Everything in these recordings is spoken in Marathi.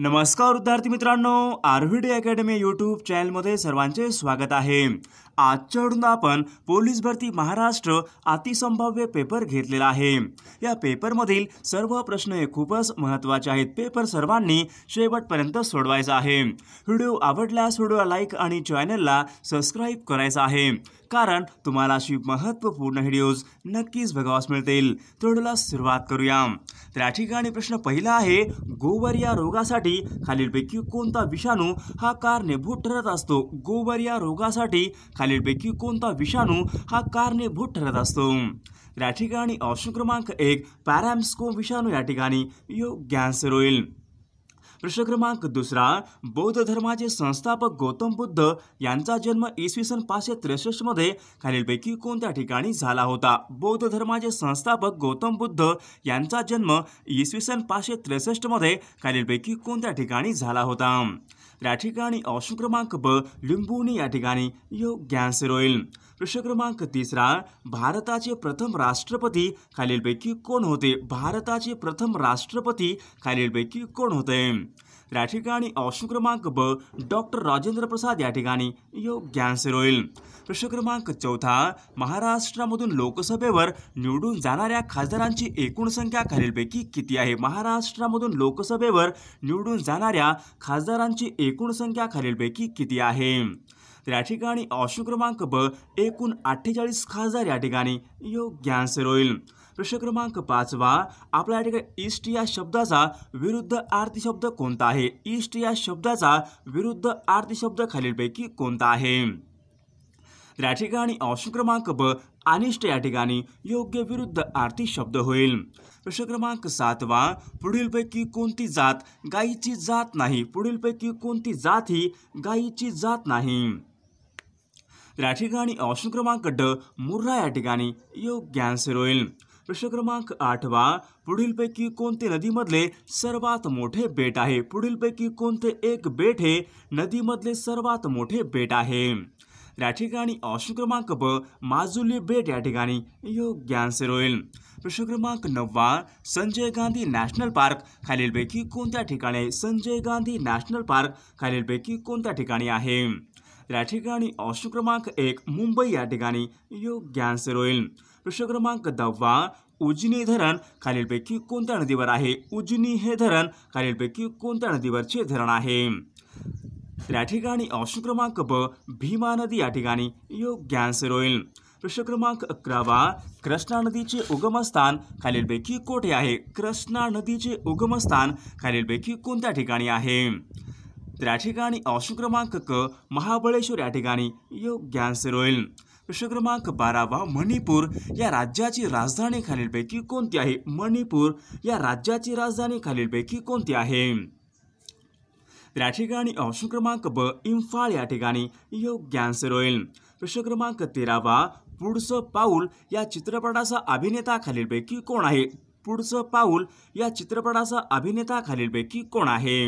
नमस्कार विद्यार्थी मित्रांनो R V D academy YouTube चॅनलमध्ये सर्वांचे स्वागत आहे आजच्या आठवडून आपण पोलीस भरती महाराष्ट्र अतिसंभाव्य पेपर घेतलेला आहे या पेपरमधील सर्व प्रश्न हे खूपच महत्त्वाचे आहेत पेपर सर्वांनी शेवटपर्यंत सोडवायचा आहे व्हिडिओ आवडल्यास व्हिडिओला लाईक आणि चॅनलला सबस्क्राईब करायचा आहे कारण तुम्हाला अशी महत्त्वपूर्ण व्हिडिओज नक्कीच बघावास मिळतील तर सुरुवात करूया तर या ठिकाणी प्रश्न पहिला आहे गोवर या रोगासाठी खालीलपैकी कोणता विषाणू हा कारणीभूत ठरत असतो गोवर या रोगासाठी खालीलपैकी कोणता विषाणू हा कारणीभूत ठरत असतो या ठिकाणी ऑप्शन क्रमांक एक पॅरॅम्सको विषाणू या ठिकाणी योग्य आन्सर होईल प्रश्न क्रमांक दुसरा बौद्ध धर्माचे संस्थापक गौतम बुद्ध यांचा जन्म इसवी सन पाचशे त्रेसष्ट मध्ये खालीलपैकी कोणत्या ठिकाणी झाला होता बौद्ध धर्माचे संस्थापक गौतम बुद्ध यांचा जन्म इसवी सन पाचशे त्रेसष्ट मध्ये खालीलपैकी कोणत्या ठिकाणी झाला होता या ठिकाणी अशु क्रमांक ब लिंबूनी या ठिकाणी योग्य आन्सर होईल प्रश्न क्रमांक तिसरा भारताचे प्रथम राष्ट्रपती खालीलपैकी कोण होते भारताचे प्रथम राष्ट्रपती खालीलपैकी कोण होते या ठिकाणी ऑप्शन क्रमांक ब डॉक्टर राजेंद्र प्रसाद या ठिकाणी योग्य आन्सर होईल प्रश्न क्रमांक चौथा महाराष्ट्रामधून लोकसभेवर निवडून जाणाऱ्या खासदारांची एकूण संख्या खालीलपैकी किती आहे महाराष्ट्रामधून लोकसभेवर निवडून जाणाऱ्या खासदारांची एकूण संख्या खालीलपैकी किती आहे तर या ठिकाणी ऑप्शन क्रमांक ब एकूण अठ्ठेचाळीस खासदार या ठिकाणी योग्य आन्सर होईल प्रश्न क्रमांक पाचवा आपल्या ठिकाणी ईस्ट या शब्दाचा विरुद्ध आरती शब्द कोणता आहे ईस्ट या शब्दाचा विरुद्ध आरती शब्द खालीलपैकी कोणता आहे तर या ठिकाणी ऑप्शन क्रमांक ब अनिष्ट या ठिकाणी योग्य विरुद्ध आरती शब्द होईल प्रश्न क्रमांक सातवा पुढीलपैकी कोणती जात गायीची जात नाही पुढीलपैकी कोणती जात ही गायीची जात नाही तर या ठिकाणी ऑप्शन क्रमांक ड मुर्रा या ठिकाणी योग्य आन्सर होईल प्रश्न क्रमांक आठवा पुढीलपैकी कोणते नदीमधले सर्वात मोठे बेट आहे पुढीलपैकी कोणते एक बेट हे नदीमधले सर्वात मोठे बेट आहे या ठिकाणी ऑप्शन क्रमांक ब माजुली बेट या ठिकाणी योग्य आन्सर होईल प्रश्न क्रमांक नववा संजय गांधी नॅशनल पार्क खालीलपैकी कोणत्या ठिकाणी संजय गांधी नॅशनल पार्क खालीलपैकी कोणत्या ठिकाणी आहे त्या ठिकाणी ऑप्शन क्रमांक एक मुंबई या ठिकाणी योग्य आन्सर होईल प्रश्न क्रमांक दहावा उजनी धरण खालीलपैकी कोणत्या नदीवर आहे उजनी हे धरण खालीलपैकी कोणत्या नदीवरचे धरण आहे त्या ठिकाणी ऑप्शन क्रमांक ब भीमा नदी या ठिकाणी योग्य आन्सर होईल प्रश्न क्रमांक अकरावा कृष्णा नदीचे उगमस्थान खालीलपैकी कोठे आहे कृष्णा नदीचे उगमस्थान खालीलपैकी कोणत्या ठिकाणी आहे त्या ठिकाणी अंश क्रमांक क महाबळेश्वर या ठिकाणी योग्य आन्सर होईल प्रश्न क्रमांक बारावा मणिपूर या राज्याची राजधानी खालीलपैकी कोणती आहे मणिपूर या राज्याची राजधानी खालीलपैकी कोणती आहे त्या ठिकाणी ऑप्शन क्रमांक ब इम्फाळ या ठिकाणी योग्य आन्सर होईल प्रश्न क्रमांक तेरावा पुढचं पाऊल या चित्रपटाचा अभिनेता खालीलपैकी कोण आहे पुढचं पाऊल या चित्रपटाचा अभिनेता खालीलपैकी कोण आहे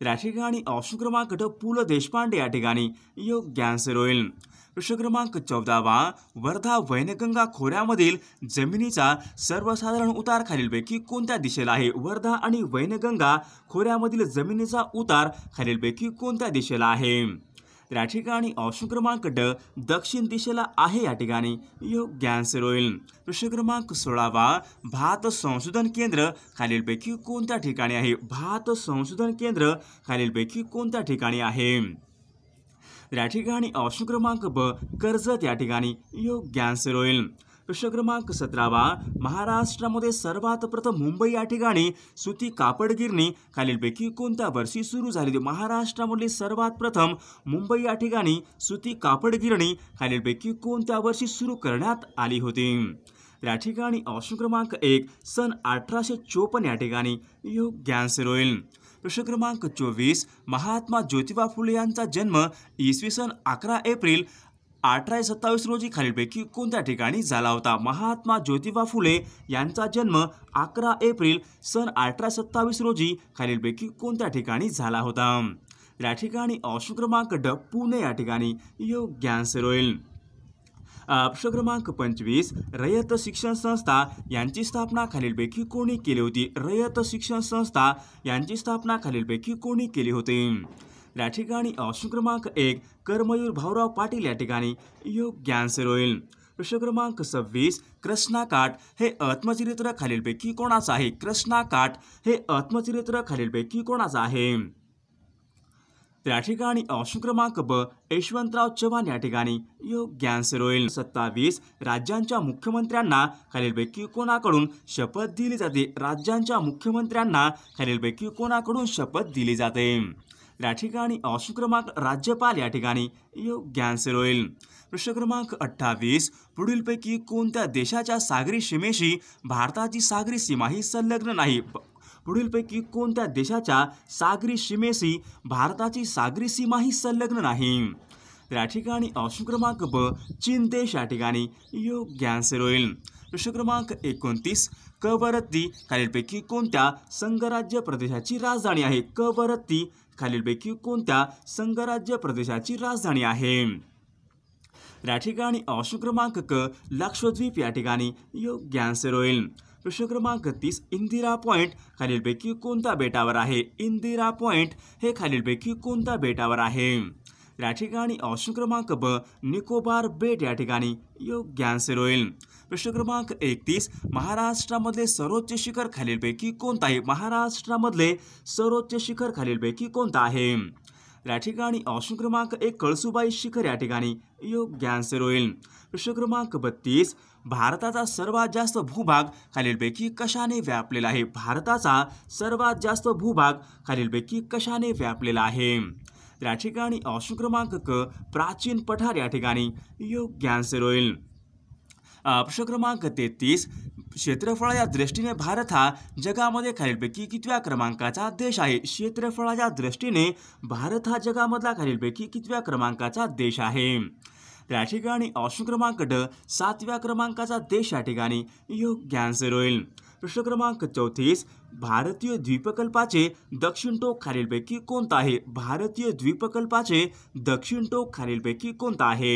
तर या ठिकाणी ऑप्शन क्रमांक पु ल देशपांडे या ठिकाणी योग्य आन्सर होईल प्रश्न क्रमांक चौदावा वर्धा वैनगंगा खोऱ्यामधील जमिनीचा सर्वसाधारण उतार खालीलपैकी कोणत्या दिशेला आहे वर्धा आणि वैनगंगा खोऱ्यामधील जमिनीचा उतार खालीलपैकी कोणत्या दिशेला आहे त्या ठिकाणी ऑप्शन क्रमांक ड दक्षिण दिशेला आहे या ठिकाणी योग्य आन्सर होईल प्रश्न क्रमांक सोळावा भात संशोधन केंद्र खालीलपैकी कोणत्या ठिकाणी आहे भात संशोधन केंद्र खालीलपैकी कोणत्या ठिकाणी आहे त्या ठिकाणी ऑप्शन क्रमांक ब कर्जत या ठिकाणी योग्य आन्सर होईल प्रश्न क्रमांक सतरावा महाराष्ट्रामध्ये सर्वात प्रथम मुंबई या ठिकाणी सुती कापडगिरणी खालीलपैकी कोणत्या वर्षी सुरू झाली होती महाराष्ट्रामधली सर्वात प्रथम मुंबई या ठिकाणी सुती कापडगिरणी खालीलपैकी कोणत्या वर्षी सुरू करण्यात आली होती या ठिकाणी ऑप्शन क्रमांक एक सन अठराशे चोपन्न या ठिकाणी योग्य आन्सर होईल प्रश्न क्रमांक चोवीस महात्मा ज्योतिबा फुले यांचा जन्म इसवी सन अकरा एप्रिल अठरा सत्तावीस रोजी खालीलपैकी कोणत्या ठिकाणी झाला होता महात्मा ज्योतिबा फुले यांचा जन्म अकरा एप्रिल सन अठरा सत्तावीस रोजी खालीलपैकी कोणत्या ठिकाणी झाला होता या ठिकाणी ऑप्शन क्रमांक ड पुणे या ठिकाणी योग्य आन्सर होईल ऑप्शन क्रमांक पंचवीस रयत शिक्षण संस्था यांची स्थापना खालीलपैकी कोणी केली होती रयत शिक्षण संस्था यांची स्थापना खालीलपैकी कोणी केली होती या ठिकाणी ऑप्शन क्रमांक एक कर्मयूर भाऊराव पाटील या ठिकाणी योग्य आन्सर होईल प्रश्न क्रमांक सव्वीस कृष्णा काट हे आत्मचरित्र खालीलपैकी कोणाचं आहे कृष्णा काट हे आत्मचरित्र खालीलपैकी कोणाचं आहे त्या ठिकाणी ऑप्शन क्रमांक ब यशवंतराव चव्हाण या ठिकाणी योग्य आन्सर होईल सत्तावीस राज्यांच्या मुख्यमंत्र्यांना खालीलपैकी कोणाकडून शपथ दिली जाते राज्यांच्या मुख्यमंत्र्यांना खालीलपैकी कोणाकडून शपथ दिली जाते या ठिकाणी क्रमांक राज्यपाल या ठिकाणी योग्य आन्सर होईल प्रश्न क्रमांक अठ्ठावीस पुढीलपैकी कोणत्या देशाच्या सागरी सीमेशी भारताची सागरी सीमा ही संलग्न नाही पुढीलपैकी कोणत्या देशाच्या सागरी सीमेशी भारताची सागरी सीमा ही संलग्न नाही या ठिकाणी ऑप्शन क्रमांक ब चीन देश या ठिकाणी योग्य आन्सर होईल प्रश्न क्रमांक एकोणतीस कबरत्ती खालीलपैकी कोणत्या संघराज्य प्रदेशाची राजधानी आहे कबरत्ती खालीलपैकी कोणत्या संघराज्य प्रदेशाची राजधानी आहे या ठिकाणी ऑप्शन क्रमांक क लक्षद्वीप या ठिकाणी योग्य आन्सर होईल प्रश्न क्रमांक तीस इंदिरा पॉईंट खालीलपैकी कोणत्या बेटावर आहे इंदिरा पॉईंट हे खालीलपैकी कोणत्या बेटावर आहे या ठिकाणी ऑप्शन क्रमांक ब निकोबार बेट या ठिकाणी योग्य आन्सर होईल प्रश्न क्रमांक एकतीस महाराष्ट्रामधले सर्वोच्च शिखर खालीलपैकी कोणतं आहे महाराष्ट्रामधले सर्वोच्च शिखर खालीलपैकी कोणतं आहे या ठिकाणी ऑप्शन क्रमांक एक कळसुबाई शिखर या ठिकाणी योग्य आन्सर होईल प्रश्न क्रमांक बत्तीस भारताचा सर्वात जास्त भूभाग खालीलपैकी कशाने व्यापलेला आहे भारताचा सर्वात जास्त भूभाग खालीलपैकी कशाने व्यापलेला आहे या ठिकाणी क्रमांक क प्राचीन पठार या ठिकाणी योग्य आन्सर होईल प्रश्न क्रमांक तेहतीस क्षेत्रफळाच्या दृष्टीने भारत हा जगामध्ये खालीलपैकी कितव्या क्रमांकाचा देश आहे क्षेत्रफळाच्या दृष्टीने भारत हा जगामधला खालीलपैकी कितव्या क्रमांकाचा देश आहे त्या ठिकाणी ऑप्शन क्रमांक ड सातव्या क्रमांकाचा देश या ठिकाणी योग्य आन्सर होईल प्रश्न क्रमांक चौतीस भारतीय द्वीपकल्पाचे दक्षिण टोक खालीलपैकी कोणता आहे भारतीय द्वीपकल्पाचे दक्षिण टोक खालीलपैकी कोणता आहे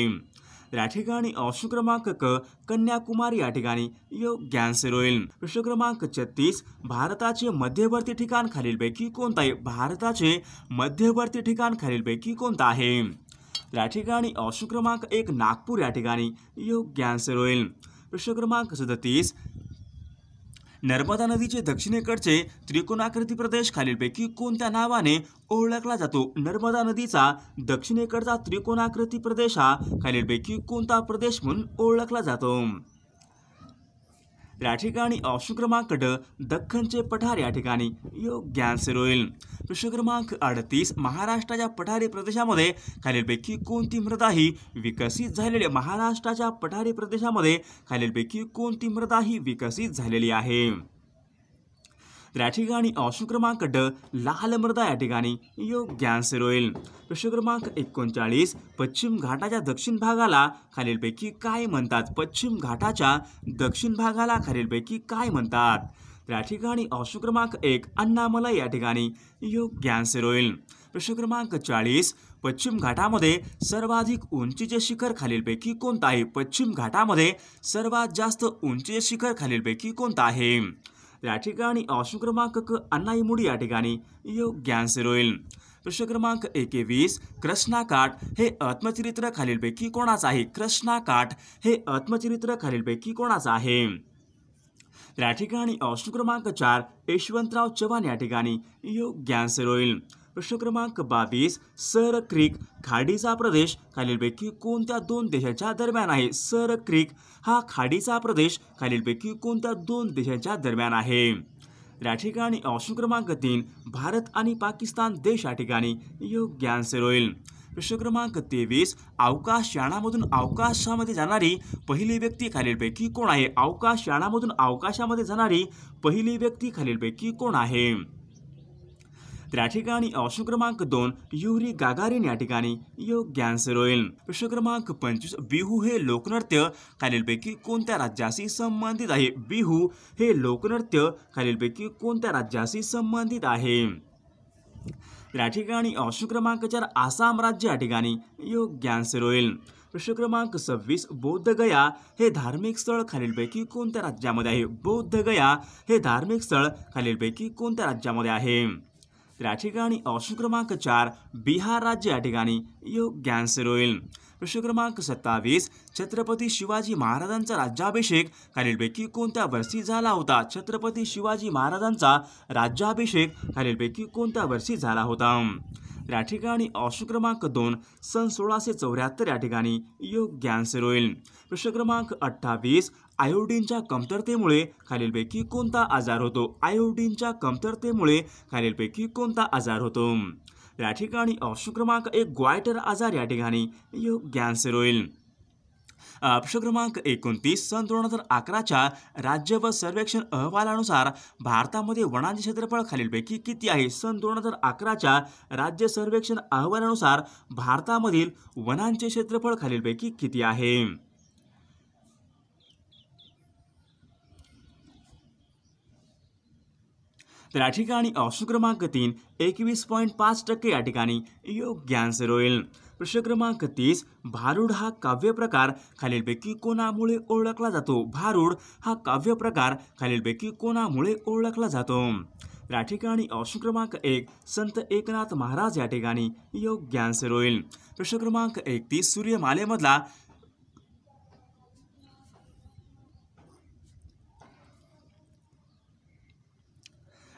या ठिकाणी ऑप्शन क्रमांक क कन्याकुमारी या ठिकाणी योग्य आन्सर होईल प्रश्न क्रमांक छत्तीस भारताचे मध्यवर्ती ठिकाण खालीलपैकी कोणता आहे भारताचे मध्यवर्ती ठिकाण खालीलपैकी कोणता आहे या ठिकाणी ऑप्शन क्रमांक एक नागपूर या ठिकाणी योग्य आन्सर होईल प्रश्न क्रमांक सदतीस नर्मदा नदीचे दक्षिणेकडचे त्रिकोणाकृती प्रदेश खालीलपैकी कोणत्या नावाने ओळखला जातो नर्मदा नदीचा दक्षिणेकडचा त्रिकोणाकृती प्रदेश हा खालीलपैकी कोणता प्रदेश म्हणून ओळखला जातो या ठिकाणी ऑप्शन क्रमांक ड दख्खनचे पठार या ठिकाणी योग्य आन्सर होईल प्रश्न क्रमांक अडतीस महाराष्ट्राच्या पठारी प्रदेशामध्ये खालीलपैकी कोणती मृदा ही विकसित झालेली महाराष्ट्राच्या पठारी प्रदेशामध्ये खालीलपैकी कोणती मृदा ही विकसित झालेली आहे तर या ठिकाणी ऑप्शन क्रमांक ड लाल मृदा या ठिकाणी योग्य आन्सर होईल प्रश्न एकोणचाळीस पश्चिम घाटाच्या दक्षिण भागाला खालीलपैकी काय म्हणतात पश्चिम घाटाच्या दक्षिण भागाला खालीलपैकी काय म्हणतात तर या ठिकाणी ऑप्शन एक अण्णामलाई या ठिकाणी योग्य आन्सर होईल प्रश्न चाळीस पश्चिम घाटामध्ये सर्वाधिक उंचीचे शिखर खालीलपैकी कोणतं आहे पश्चिम घाटामध्ये सर्वात जास्त उंचीचे शिखर खालीलपैकी कोणतं आहे या ठिकाणी ऑप्शन क्रमांक क मुडी या ठिकाणी योग्य आन्सर होईल प्रश्न क्रमांक एकेवीस कृष्णा काठ हे आत्मचरित्र खालीलपैकी कोणाचं आहे कृष्णा काठ हे आत्मचरित्र खालीलपैकी कोणाचं आहे त्या या ठिकाणी ऑप्शन क्रमांक चार यशवंतराव चव्हाण या ठिकाणी योग्य आन्सर प्रश्न क्रमांक बावीस सर क्रिक खाडीचा प्रदेश खालीलपैकी कोणत्या दोन देशांच्या दरम्यान आहे सर क्रिक हा खाडीचा प्रदेश खालीलपैकी कोणत्या दोन देशांच्या दरम्यान आहे या ठिकाणी ऑप्शन क्रमांक तीन भारत आणि पाकिस्तान देश या ठिकाणी योग्य आन्सर होईल प्रश्न क्रमांक तेवीस अवकाश यानामधून अवकाशामध्ये जाणारी पहिली व्यक्ती खालीलपैकी कोण आहे अवकाश यानामधून अवकाशामध्ये जाणारी पहिली व्यक्ती खालीलपैकी कोण आहे त्या ठिकाणी ऑप्शन क्रमांक दोन युरी गागारीन या ठिकाणी योग्य आन्सर होईल प्रश्न क्रमांक पंचवीस बिहू हे लोकनृत्य खालीलपैकी कोणत्या राज्याशी संबंधित आहे बिहू हे लोकनृत्य खालीलपैकी कोणत्या राज्याशी संबंधित आहे त्या ठिकाणी ऑप्शन क्रमांक चार आसाम राज्य या ठिकाणी योग्य आन्सर होईल प्रश्न क्रमांक सव्वीस गया हे धार्मिक स्थळ खालीलपैकी कोणत्या राज्यामध्ये आहे बौद्ध गया हे धार्मिक स्थळ खालीलपैकी कोणत्या राज्यामध्ये आहे त्या ठिकाणी ऑप्शन क्रमांक चार बिहार राज्य या ठिकाणी योग्य आन्सर होईल प्रश्न क्रमांक सत्तावीस छत्रपती शिवाजी महाराजांचा राज्याभिषेक खालीलपैकी कोणत्या वर्षी झाला होता छत्रपती शिवाजी महाराजांचा राज्याभिषेक खालीलपैकी कोणत्या वर्षी झाला होता या ठिकाणी ऑप्शन क्रमांक दोन सन सोळाशे चौऱ्याहत्तर या ठिकाणी योग्य आन्सर होईल प्रश्न क्रमांक अठ्ठावीस आयोडीनच्या कमतरतेमुळे खालीलपैकी कोणता आजार होतो आयोडीनच्या कमतरतेमुळे खालीलपैकी कोणता आजार होतो या ठिकाणी ऑप्शन क्रमांक एक ग्वायटर आजार या ठिकाणी योग्य आन्सर होईल प्रश्न क्रमांक एकोणतीस सन दोन हजार अकराच्या राज्य व सर्वेक्षण अहवालानुसार भारतामध्ये वनांचे क्षेत्रफळ खालीलपैकी किती आहे सन दोन हजार अकराच्या राज्य सर्वेक्षण अहवालानुसार भारतामधील वनांचे क्षेत्रफळ खालीलपैकी किती आहे तर या ठिकाणी ऑप्शन क्रमांक तीन एकवीस पॉईंट पाच टक्के या ठिकाणी योग्य आन्सर होईल प्रश्न क्रमांक तीस भारूड हा काव्य प्रकार खालीलपैकी कोणामुळे ओळखला जातो भारूड हा काव्य प्रकार खालीलपैकी कोणामुळे ओळखला जातो या ठिकाणी ऑप्शन क्रमांक एक संत एकनाथ महाराज या ठिकाणी योग्य आन्सर होईल प्रश्न क्रमांक एकतीस सूर्यमालेमधला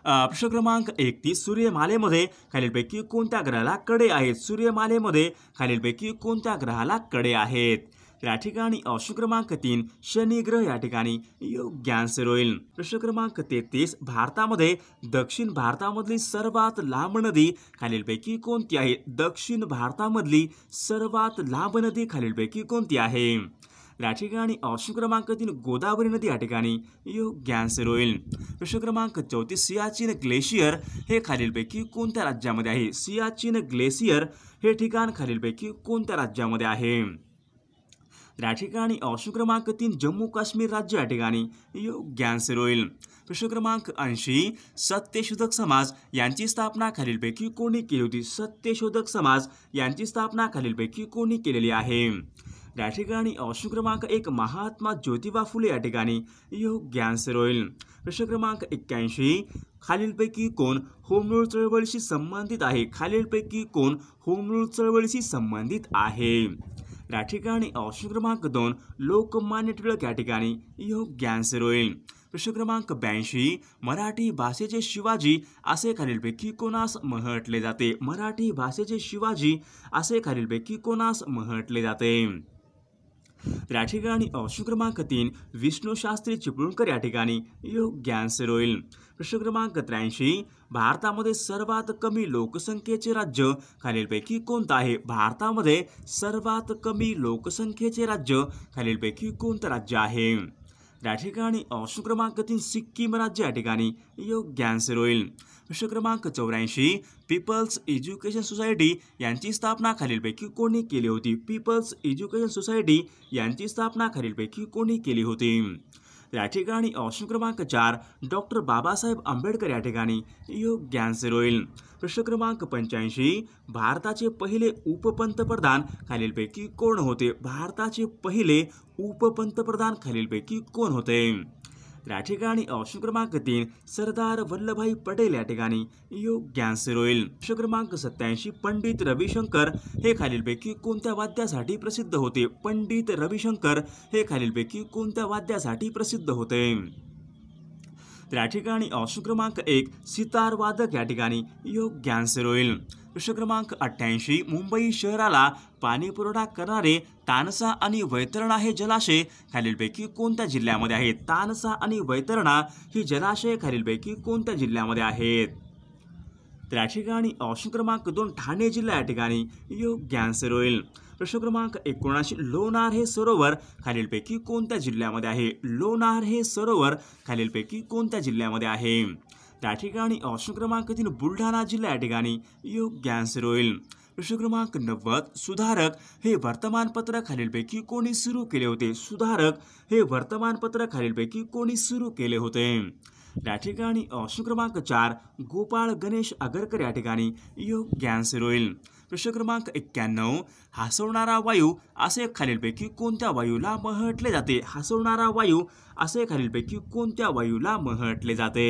प्रश्न क्रमांक एकतीस सूर्यमालेमध्ये खालीलपैकी कोणत्या ग्रहाला कडे आहेत सूर्यमालेमध्ये खालीलपैकी कोणत्या ग्रहाला कडे आहेत या ठिकाणी ऑप्शन क्रमांक तीन शनी ग्रह या ठिकाणी योग्य आन्सर होईल प्रश्न क्रमांक तेहतीस भारतामध्ये दक्षिण भारतामधली सर्वात लांब नदी खालीलपैकी कोणती आहे दक्षिण भारतामधली सर्वात लांब नदी खालीलपैकी कोणती आहे या ठिकाणी ऑप्शन क्रमांक तीन गोदावरी नदी या ठिकाणी योग्य आन्सर होईल प्रश्न क्रमांक चौतीस सियाचीन ग्लेशियर हे खालीलपैकी कोणत्या राज्यामध्ये आहे सियाचीन ग्लेशियर हे ठिकाण खालीलपैकी कोणत्या राज्यामध्ये आहे या ठिकाणी ऑप्शन क्रमांक तीन जम्मू काश्मीर राज्य या ठिकाणी योग्य आन्सर होईल प्रश्न क्रमांक ऐंशी सत्यशोधक समाज यांची स्थापना खालीलपैकी कोणी केली होती सत्यशोधक समाज यांची स्थापना खालीलपैकी कोणी केलेली आहे त्या ठिकाणी ऑप्शन क्रमांक एक महात्मा ज्योतिबा फुले या ठिकाणी यो आन्सर होईल प्रश्न क्रमांक एक्क्याऐंशी खालीलपैकी कोण होम रूल चळवळीशी संबंधित आहे खालीलपैकी कोण होम रूल चळवळीशी संबंधित आहे या ठिकाणी ऑप्शन क्रमांक दोन लोकमान्य टिळक या ठिकाणी योग्य आन्सर होईल प्रश्न क्रमांक ब्याऐंशी मराठी भाषेचे शिवाजी असे खालीलपैकी कोणास म्हटले जाते मराठी भाषेचे शिवाजी असे खालीलपैकी कोणास म्हटले जाते या ठिकाणी ऑप्शन क्रमांक तीन विष्णू शास्त्री चिपळूणकर या ठिकाणी योग्य आन्सर होईल प्रश्न क्रमांक त्र्याऐंशी भारतामध्ये सर्वात कमी लोकसंख्येचे राज्य खालीलपैकी कोणतं आहे भारतामध्ये सर्वात कमी लोकसंख्येचे राज्य खालीलपैकी कोणतं राज्य आहे त्या ठिकाणी अंश क्रमांक तीन सिक्कीम राज्य या ठिकाणी योग्य आन्सर होईल प्रश्न क्रमांक चौऱ्याऐंशी पीपल्स एज्युकेशन सोसायटी यांची स्थापना खालीलपैकी कोणी केली होती पीपल्स एज्युकेशन सोसायटी यांची स्थापना खालीलपैकी कोणी केली होती या ठिकाणी ऑप्शन क्रमांक चार डॉक्टर बाबासाहेब आंबेडकर या ठिकाणी योग्य होईल प्रश्न क्रमांक पंच्याऐंशी भारताचे पहिले उपपंतप्रधान खालीलपैकी कोण होते भारताचे पहिले उपपंतप्रधान खालीलपैकी कोण होते त्या ठिकाणी ऑप्शन क्रमांक तीन सरदार वल्लभभाई पटेल या ठिकाणी योग्य आन्सर होईल ऑप्शन क्रमांक सत्याऐंशी पंडित रविशंकर हे खालीलपैकी कोणत्या वाद्यासाठी प्रसिद्ध होते पंडित रविशंकर हे खालीलपैकी कोणत्या वाद्यासाठी प्रसिद्ध होते त्या ठिकाणी ऑप्शन क्रमांक एक सितार वादक या ठिकाणी योग्य आन्सर होईल प्रश्न क्रमांक अठ्ठ्याऐंशी मुंबई शहराला पुरवठा करणारे तानसा आणि वैतरणा हे जलाशय खालीलपैकी कोणत्या जिल्ह्यामध्ये आहेत तानसा आणि वैतरणा ही जलाशय खालीलपैकी कोणत्या जिल्ह्यामध्ये आहेत तर या ठिकाणी ऑप्शन क्रमांक दोन ठाणे जिल्हा या ठिकाणी योग्य आन्सर होईल प्रश्न क्रमांक एकोणऐंशी लोणार हे सरोवर खालीलपैकी कोणत्या जिल्ह्यामध्ये आहे लोणार हे सरोवर खालीलपैकी कोणत्या जिल्ह्यामध्ये आहे त्या ठिकाणी ऑप्शन क्रमांक तीन बुलढाणा जिल्हा या ठिकाणी योग्य आन्सर होईल प्रश्न क्रमांक नव्वद सुधारक हे वर्तमानपत्र खालीलपैकी कोणी सुरू केले होते सुधारक हे वर्तमानपत्र खालीलपैकी कोणी सुरू केले होते या ठिकाणी क्रमांक चार गोपाळ गणेश आगरकर या ठिकाणी योग्य आन्सर होईल प्रश्न क्रमांक एक्क्याण्णव हसवणारा वायू असे खालीलपैकी कोणत्या वायूला महटले जाते हसवणारा वायू असे खालीलपैकी कोणत्या वायूला महटले जाते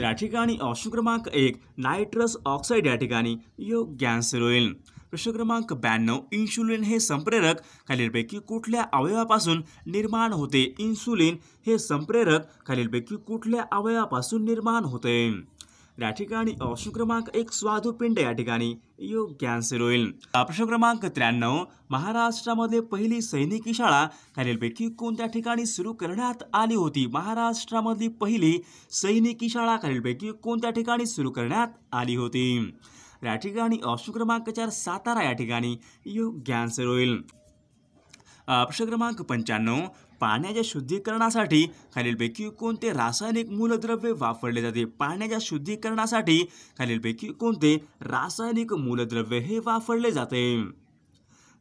त्या ठिकाणी ऑप्शन क्रमांक एक नायट्रस ऑक्साईड या ठिकाणी योग्य आन्सर होईल प्रश्न क्रमांक ब्याण्णव इन्सुलिन हे संप्रेरक खालीलपैकी कुठल्या अवयवापासून निर्माण होते इन्सुलिन हे संप्रेरक खालीलपैकी कुठल्या अवयवापासून निर्माण होते या ठिकाणी ऑप्शन क्रमांक एक स्वादुपिंड या ठिकाणी योग्य आन्सर होईल प्रश्न क्रमांक त्र्याण्णव महाराष्ट्रामध्ये पहिली सैनिकी शाळा खालीलपैकी कोणत्या ठिकाणी सुरू करण्यात आली होती महाराष्ट्रामधली पहिली सैनिकी शाळा खालीलपैकी कोणत्या ठिकाणी सुरू करण्यात आली होती या ठिकाणी ऑप्शन क्रमांक चार सातारा या ठिकाणी योग्य आन्सर होईल प्रश्न क्रमांक पंच्याण्णव पाण्याच्या शुद्धीकरणासाठी खालीलपैकी कोणते रासायनिक मूलद्रव्य वापरले जाते पाण्याच्या शुद्धीकरणासाठी खालीलपैकी कोणते रासायनिक मूलद्रव्य हे वापरले जाते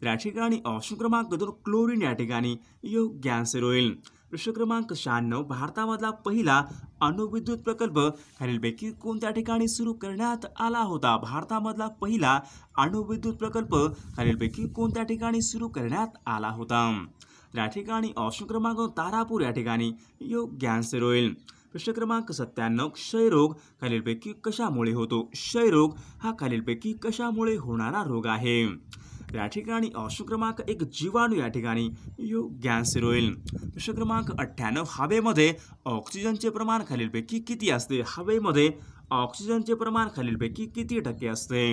या ठिकाणी ऑप्शन क्रमांक दोन क्लोरीन या ठिकाणी योग्य आन्सर होईल प्रश्न क्रमांक शहाण्णव भारतामधला पहिला अणुविद्युत प्रकल्प खालीलपैकी कोणत्या ठिकाणी सुरू करण्यात आला होता भारतामधला पहिला अणुविद्युत प्रकल्प खालीलपैकी कोणत्या ठिकाणी सुरू करण्यात आला होता या ठिकाणी ऑप्शन क्रमांक तारापूर या ठिकाणी योग्य आन्सर होईल प्रश्न क्रमांक सत्त्याण्णव क्षयरोग खालीलपैकी कशामुळे होतो क्षयरोग हा खालीलपैकी कशामुळे होणारा रोग आहे या ठिकाणी ऑप्शन क्रमांक एक जीवाणू या ठिकाणी योग्य आन्सर होईल प्रश्न क्रमांक अठ्ठ्याण्णव हवेमध्ये ऑक्सिजनचे प्रमाण खालीलपैकी किती असते हवेमध्ये ऑक्सिजनचे प्रमाण खालीलपैकी किती टक्के असते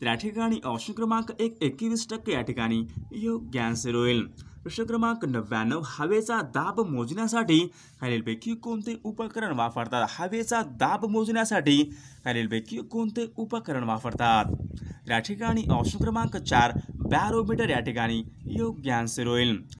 त्या ठिकाणी ऑप्शन क्रमांक एक एकवीस टक्के या ठिकाणी योग्य आन्सर होईल प्रश्न क्रमांक नव्याण्णव हवेचा दाब मोजण्यासाठी खालीलपैकी कोणते उपकरण वापरतात हवेचा दाब मोजण्यासाठी खालीलपैकी कोणते उपकरण वापरतात या ठिकाणी ऑप्शन क्रमांक चार बॅरोमीटर या ठिकाणी योग्य आन्सर होईल